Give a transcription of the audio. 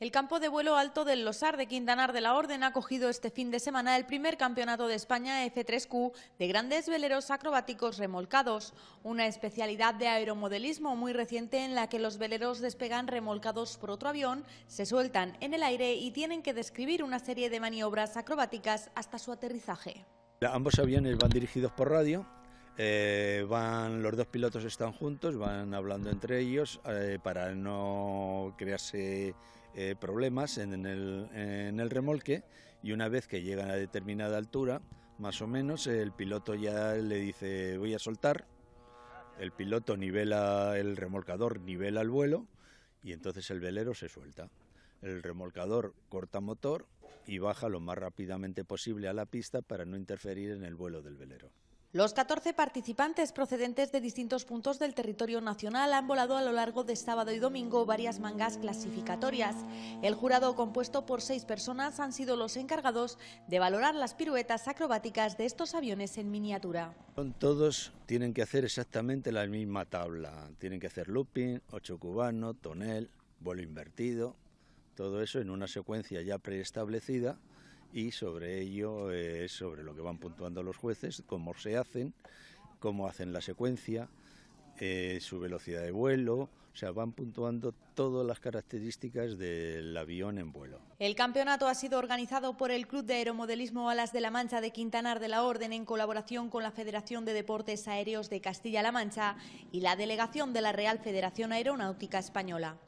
El campo de vuelo alto del Losar de Quintanar de la Orden ha cogido este fin de semana el primer campeonato de España F3Q de grandes veleros acrobáticos remolcados, una especialidad de aeromodelismo muy reciente en la que los veleros despegan remolcados por otro avión, se sueltan en el aire y tienen que describir una serie de maniobras acrobáticas hasta su aterrizaje. Ambos aviones van dirigidos por radio, eh, van los dos pilotos están juntos, van hablando entre ellos eh, para no crearse eh, problemas en el, en el remolque y una vez que llegan a determinada altura, más o menos, el piloto ya le dice voy a soltar, el piloto nivela el remolcador, nivela el vuelo y entonces el velero se suelta. El remolcador corta motor y baja lo más rápidamente posible a la pista para no interferir en el vuelo del velero. Los 14 participantes procedentes de distintos puntos del territorio nacional han volado a lo largo de sábado y domingo varias mangas clasificatorias. El jurado, compuesto por seis personas, han sido los encargados de valorar las piruetas acrobáticas de estos aviones en miniatura. Todos tienen que hacer exactamente la misma tabla. Tienen que hacer looping, ocho cubano, tonel, vuelo invertido, todo eso en una secuencia ya preestablecida y sobre ello es eh, sobre lo que van puntuando los jueces, cómo se hacen, cómo hacen la secuencia, eh, su velocidad de vuelo, o sea, van puntuando todas las características del avión en vuelo. El campeonato ha sido organizado por el Club de Aeromodelismo Alas de la Mancha de Quintanar de la Orden en colaboración con la Federación de Deportes Aéreos de Castilla-La Mancha y la delegación de la Real Federación Aeronáutica Española.